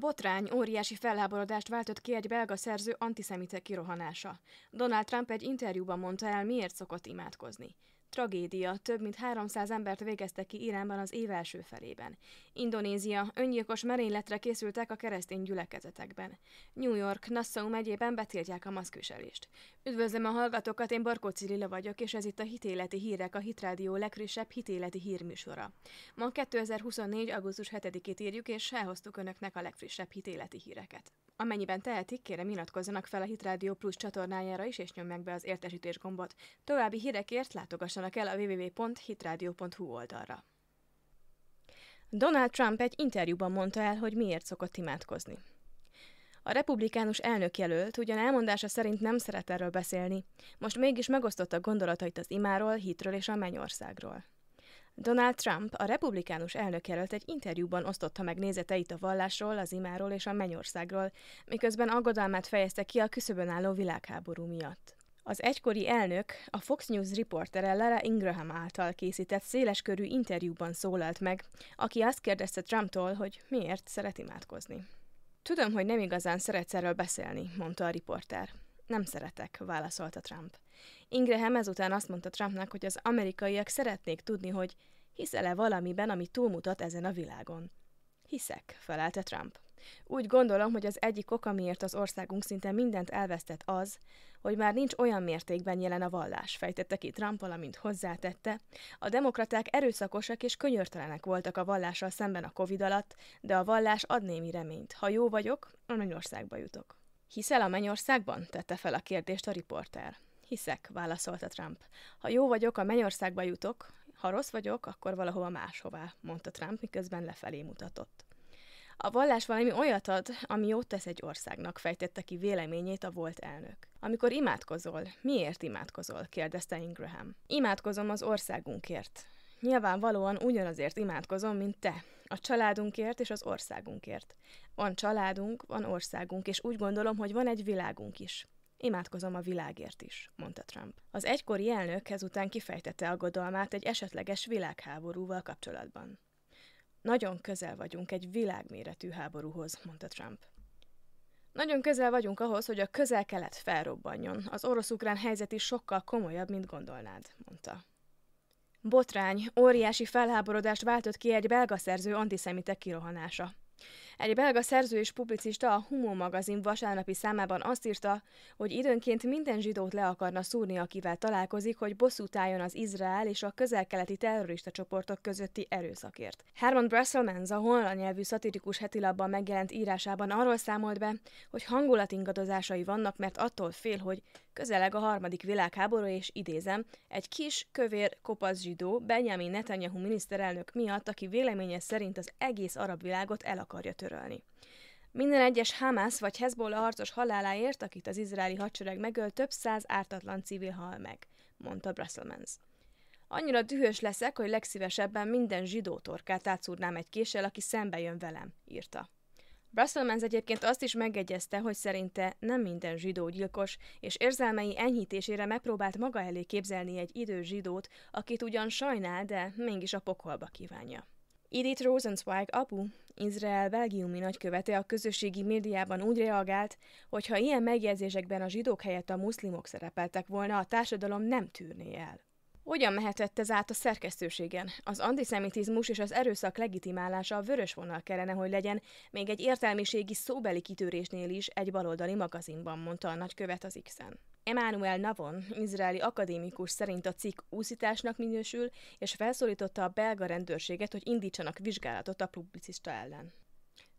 Botrány óriási felháborodást váltott ki egy belga szerző antiszemite kirohanása. Donald Trump egy interjúban mondta el, miért szokott imádkozni. Tragédia, több mint 300 embert végeztek ki Iránban az év első felében. Indonézia, öngyilkos merényletre készültek a keresztény gyülekezetekben. New York, Nassau megyében betiltják a maszkviselést. Üdvözlöm a hallgatókat, én Barkó Cirilla vagyok, és ez itt a Hitéleti Hírek, a Hitrádió legfrissebb hitéleti hírműsora. Ma 2024. augusztus 7-ét írjuk, és elhoztuk önöknek a legfrissebb hitéleti híreket. Amennyiben tehetik, kérem iratkozzanak fel a Hitrádió Plus csatornájára is, és nyomják be az értesítés gombot. További hírekért látogassanak el a www.hitradio.hu oldalra. Donald Trump egy interjúban mondta el, hogy miért szokott imádkozni. A republikánus elnök jelölt ugyan elmondása szerint nem szeret erről beszélni, most mégis megosztotta gondolatait az imáról, hitről és a mennyországról. Donald Trump, a republikánus elnök jelölt egy interjúban osztotta meg nézeteit a vallásról, az imáról és a mennyországról, miközben aggodalmát fejezte ki a küszöbön álló világháború miatt. Az egykori elnök a Fox News riportere Lara Ingraham által készített széleskörű interjúban szólalt meg, aki azt kérdezte Trumptól, hogy miért szeret imádkozni. Tudom, hogy nem igazán szeretsz erről beszélni, mondta a riporter nem szeretek, válaszolta Trump. Ingraham ezután azt mondta Trumpnak, hogy az amerikaiak szeretnék tudni, hogy hiszel-e valamiben, ami túlmutat ezen a világon. Hiszek, felelte Trump. Úgy gondolom, hogy az egyik ok, amiért az országunk szinte mindent elvesztett az, hogy már nincs olyan mértékben jelen a vallás, fejtette ki Trump, valamint hozzátette. A demokraták erőszakosak és könyörtelenek voltak a vallással szemben a Covid alatt, de a vallás ad némi reményt. Ha jó vagyok, a országba jutok. Hiszel a mennyországban? tette fel a kérdést a riporter. Hiszek, válaszolta Trump. Ha jó vagyok, a mennyországba jutok, ha rossz vagyok, akkor valahova máshová, mondta Trump, miközben lefelé mutatott. A vallás valami olyat ad, ami jót tesz egy országnak, fejtette ki véleményét a volt elnök. Amikor imádkozol, miért imádkozol? kérdezte Ingraham. Imádkozom az országunkért. Nyilvánvalóan ugyanazért imádkozom, mint te, a családunkért és az országunkért. Van családunk, van országunk, és úgy gondolom, hogy van egy világunk is. Imádkozom a világért is, mondta Trump. Az egykori elnök ezután kifejtette aggodalmát egy esetleges világháborúval kapcsolatban. Nagyon közel vagyunk egy világméretű háborúhoz, mondta Trump. Nagyon közel vagyunk ahhoz, hogy a közel-kelet felrobbanjon. Az orosz-ukrán helyzet is sokkal komolyabb, mint gondolnád, mondta. Botrány, óriási felháborodást váltott ki egy belga szerző antiszemitek kirohanása. Egy belga szerző és publicista a Humo magazin vasárnapi számában azt írta, hogy időnként minden zsidót le akarna szúrni, akivel találkozik, hogy bosszút álljon az Izrael és a közel-keleti terrorista csoportok közötti erőszakért. Herman Brusselmans a holland nyelvű szatirikus hetilapban megjelent írásában arról számolt be, hogy hangulatingadozásai vannak, mert attól fél, hogy közeleg a harmadik világháború, és idézem, egy kis, kövér, kopasz zsidó Benjamin Netanyahu miniszterelnök miatt, aki véleménye szerint az egész arab világot el akarja törölni. Minden egyes Hamász vagy Hezbollah harcos haláláért, akit az izraeli hadsereg megöl, több száz ártatlan civil hal meg, mondta Brusselmans. Annyira dühös leszek, hogy legszívesebben minden zsidó torkát átszúrnám egy késsel, aki szembe jön velem, írta. Brusselmans egyébként azt is megegyezte, hogy szerinte nem minden zsidó gyilkos, és érzelmei enyhítésére megpróbált maga elé képzelni egy idős zsidót, akit ugyan sajnál, de mégis a pokolba kívánja. Edith Rosenzweig apu, Izrael belgiumi nagykövete a közösségi médiában úgy reagált, hogy ha ilyen megjegyzésekben a zsidók helyett a muszlimok szerepeltek volna, a társadalom nem tűrné el. Hogyan mehetett ez át a szerkesztőségen? Az antiszemitizmus és az erőszak legitimálása a vörös vonal kellene, hogy legyen, még egy értelmiségi szóbeli kitörésnél is egy baloldali magazinban, mondta a nagykövet az X-en. Emmanuel Navon, izraeli akadémikus szerint a cikk úszításnak minősül, és felszólította a belga rendőrséget, hogy indítsanak vizsgálatot a publicista ellen.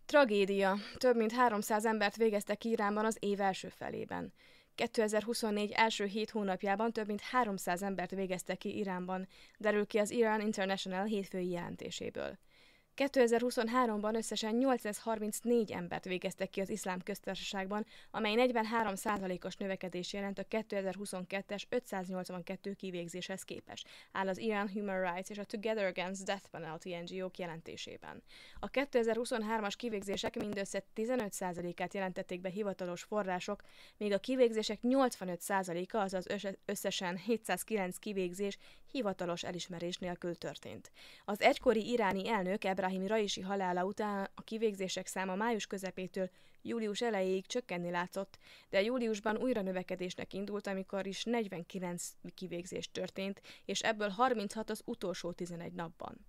Tragédia. Több mint 300 embert végeztek Iránban az év első felében. 2024 első hét hónapjában több mint 300 embert végeztek ki Iránban, derül ki az Iran International hétfői jelentéséből. 2023-ban összesen 834 embert végeztek ki az iszlám köztársaságban, amely 43%-os növekedés jelent a 2022-es 582 kivégzéshez képest, áll az Iran Human Rights és a Together Against Death Penalty ngo jelentésében. A 2023-as kivégzések mindössze 15%-át jelentették be hivatalos források, míg a kivégzések 85%-a, azaz összesen 709 kivégzés hivatalos elismerés nélkül történt. Az egykori iráni elnök Ebrahim Ibrahim Raisi halála után a kivégzések száma május közepétől július elejéig csökkenni látszott, de júliusban újra növekedésnek indult, amikor is 49 kivégzés történt, és ebből 36 az utolsó 11 napban.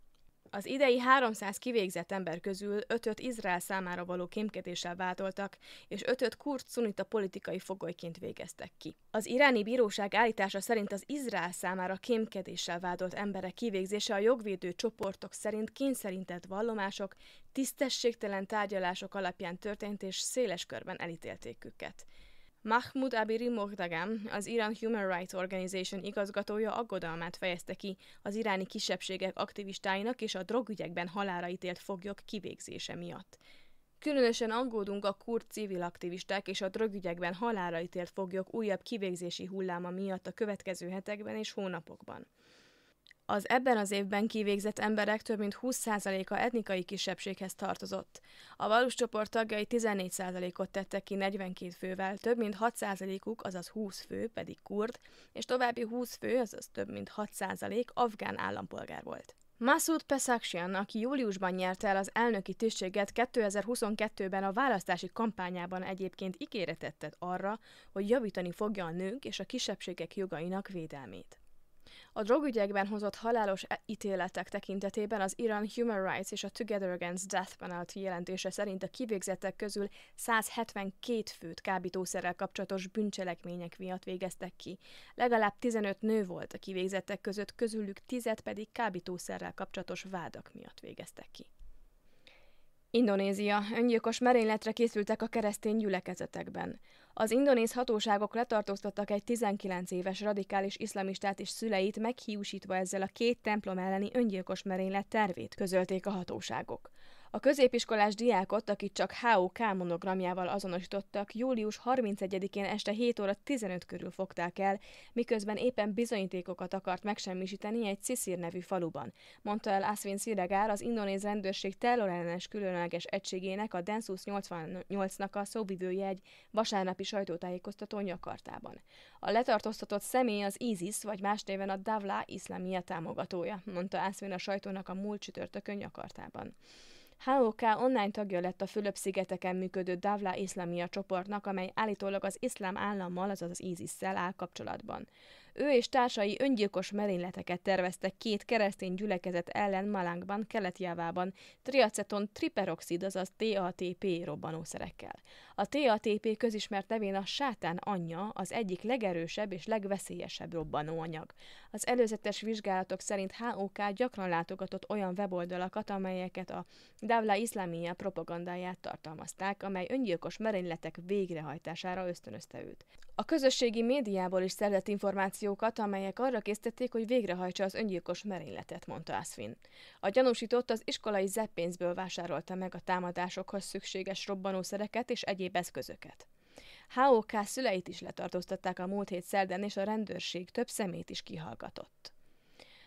Az idei 300 kivégzett ember közül ötöt Izrael számára való kémkedéssel vádoltak, és ötöt kurt szunita politikai fogolyként végeztek ki. Az iráni bíróság állítása szerint az Izrael számára kémkedéssel vádolt emberek kivégzése a jogvédő csoportok szerint kényszerintett vallomások, tisztességtelen tárgyalások alapján történt és széles körben elítélték őket. Mahmoud Abiri Mohdagam, az Iran Human Rights Organization igazgatója aggodalmát fejezte ki az iráni kisebbségek aktivistáinak és a drogügyekben halára ítélt foglyok kivégzése miatt. Különösen aggódunk a kurd civil aktivisták és a drogügyekben halára ítélt foglyok újabb kivégzési hulláma miatt a következő hetekben és hónapokban. Az ebben az évben kivégzett emberek több mint 20%-a etnikai kisebbséghez tartozott. A valós csoport tagjai 14%-ot tettek ki 42 fővel, több mint 6%-uk, azaz 20 fő, pedig kurd, és további 20 fő, azaz több mint 6% afgán állampolgár volt. Masoud Pesakshian, aki júliusban nyerte el az elnöki tisztséget, 2022-ben a választási kampányában egyébként ígéretet tett arra, hogy javítani fogja a nők és a kisebbségek jogainak védelmét. A drogügyekben hozott halálos e- ítéletek tekintetében az Iran Human Rights és a Together Against Death Penalty jelentése szerint a kivégzettek közül 172 főt kábítószerrel kapcsolatos bűncselekmények miatt végeztek ki. Legalább 15 nő volt a kivégzettek között, közülük 10 pedig kábítószerrel kapcsolatos vádak miatt végeztek ki. Indonézia. Öngyilkos merényletre készültek a keresztény gyülekezetekben. Az indonéz hatóságok letartóztattak egy 19 éves radikális iszlamistát és szüleit, meghiúsítva ezzel a két templom elleni öngyilkos merénylet tervét, közölték a hatóságok. A középiskolás diákot, akit csak HOK monogramjával azonosítottak, július 31-én este 7 óra 15 körül fogták el, miközben éppen bizonyítékokat akart megsemmisíteni egy ciszir nevű faluban, mondta el Aswin Sziregár, az indonéz rendőrség terrorellenes különleges egységének a Densus 88-nak a szóbivője egy vasárnapi sajtótájékoztató nyakartában. A letartóztatott személy az ISIS, vagy más néven a Davla iszlámia támogatója, mondta Aswin a sajtónak a múlt csütörtökön nyakartában. HOK online tagja lett a Fülöp-szigeteken működő Davla iszlamia csoportnak, amely állítólag az iszlám állammal, azaz az ISIS-szel áll kapcsolatban. Ő és társai öngyilkos merényleteket terveztek két keresztény gyülekezet ellen Malangban Kelet-Jávában, triaceton triperoxid, azaz TATP robbanószerekkel. A TATP közismert nevén a sátán anyja az egyik legerősebb és legveszélyesebb robbanóanyag. Az előzetes vizsgálatok szerint HOK gyakran látogatott olyan weboldalakat, amelyeket a Davla Iszlámia propagandáját tartalmazták, amely öngyilkos merényletek végrehajtására ösztönözte őt. A közösségi médiából is szerzett információkat, amelyek arra késztették, hogy végrehajtsa az öngyilkos merényletet, mondta Aszfin. A gyanúsított az iskolai zeppénzből vásárolta meg a támadásokhoz szükséges robbanószereket és egyéb eszközöket. HOK szüleit is letartóztatták a múlt hét szerden, és a rendőrség több szemét is kihallgatott.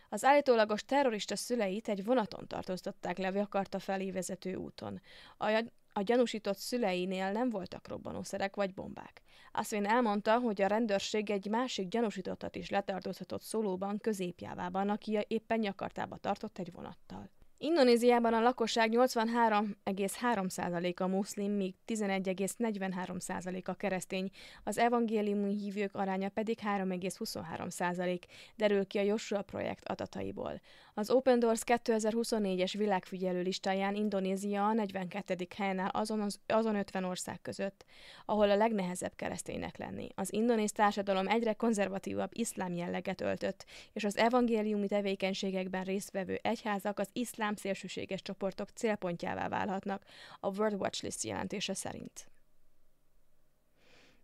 Az állítólagos terrorista szüleit egy vonaton tartóztatták le a Jakarta felé vezető úton. A a gyanúsított szüleinél nem voltak robbanószerek vagy bombák. Ashwin elmondta, hogy a rendőrség egy másik gyanúsítottat is letartóztatott szólóban középjávában, aki éppen nyakartába tartott egy vonattal. Indonéziában a lakosság 83,3%-a muszlim, míg 11,43%-a keresztény, az evangéliumi hívők aránya pedig 3,23%, derül ki a Joshua projekt adataiból. Az Open Doors 2024-es világfigyelő listáján Indonézia a 42. helyen áll azon, az, azon 50 ország között, ahol a legnehezebb kereszténynek lenni. Az indonéz társadalom egyre konzervatívabb iszlám jelleget öltött, és az evangéliumi tevékenységekben résztvevő egyházak az iszlám szélsőséges csoportok célpontjává válhatnak, a World Watch List jelentése szerint.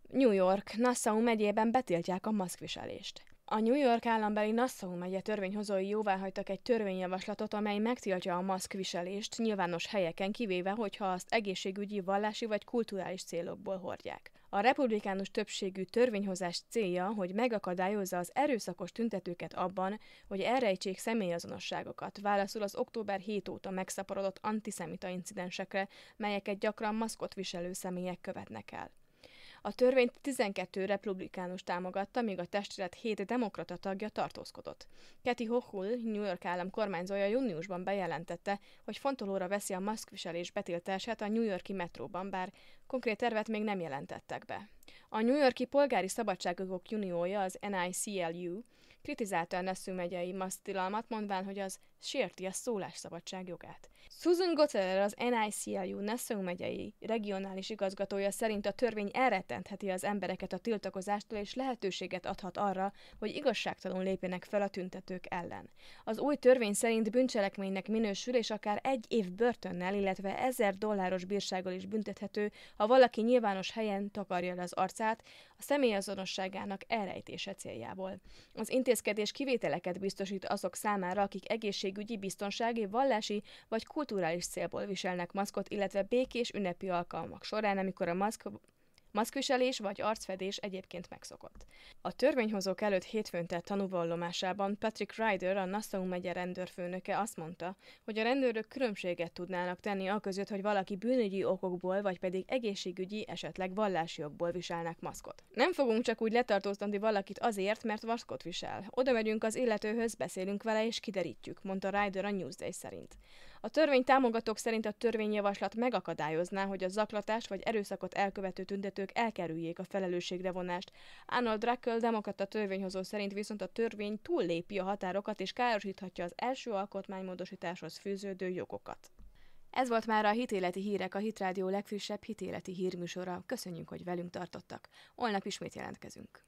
New York, Nassau megyében betiltják a maszkviselést. A New York állambeli Nassau megye törvényhozói jóváhagytak egy törvényjavaslatot, amely megtiltja a maszkviselést nyilvános helyeken, kivéve, hogyha azt egészségügyi, vallási vagy kulturális célokból hordják. A republikánus többségű törvényhozás célja, hogy megakadályozza az erőszakos tüntetőket abban, hogy elrejtsék személyazonosságokat, válaszul az október 7 óta megszaporodott antiszemita incidensekre, melyeket gyakran maszkot viselő személyek követnek el. A törvényt 12 republikánus támogatta, míg a testület 7 demokrata tagja tartózkodott. Kathy Hochul, New York állam kormányzója júniusban bejelentette, hogy fontolóra veszi a maszkviselés betiltását a New Yorki metróban, bár konkrét tervet még nem jelentettek be. A New Yorki Polgári Szabadságjogok Uniója, az NICLU kritizálta a Nessu megyei masztilalmat, mondván, hogy az sérti a szólásszabadság jogát. Susan Gotterer, az NICLU Nessu megyei regionális igazgatója szerint a törvény elrettentheti az embereket a tiltakozástól és lehetőséget adhat arra, hogy igazságtalan lépjenek fel a tüntetők ellen. Az új törvény szerint bűncselekménynek minősül és akár egy év börtönnel, illetve ezer dolláros bírsággal is büntethető, ha valaki nyilvános helyen takarja le az arcát a személyazonosságának elrejtése céljából. Az intéz intézkedés kivételeket biztosít azok számára, akik egészségügyi, biztonsági, vallási vagy kulturális célból viselnek maszkot, illetve békés ünnepi alkalmak során, amikor a maszk Maszkviselés vagy arcfedés egyébként megszokott. A törvényhozók előtt hétfőn tett tanúvallomásában Patrick Ryder, a Nassau megye rendőrfőnöke azt mondta, hogy a rendőrök különbséget tudnának tenni a között, hogy valaki bűnügyi okokból vagy pedig egészségügyi, esetleg vallási okból viselnek maszkot. Nem fogunk csak úgy letartóztatni valakit azért, mert maszkot visel. Oda megyünk az illetőhöz, beszélünk vele és kiderítjük, mondta Ryder a Newsday szerint. A törvény támogatók szerint a törvényjavaslat megakadályozná, hogy a zaklatást vagy erőszakot elkövető tüntetők elkerüljék a felelősségre vonást. Arnold Druckel demokrata törvényhozó szerint viszont a törvény túllépi a határokat és károsíthatja az első alkotmánymódosításhoz fűződő jogokat. Ez volt már a Hitéleti Hírek, a Hitrádió legfrissebb hitéleti hírműsora. Köszönjük, hogy velünk tartottak. Holnap ismét jelentkezünk.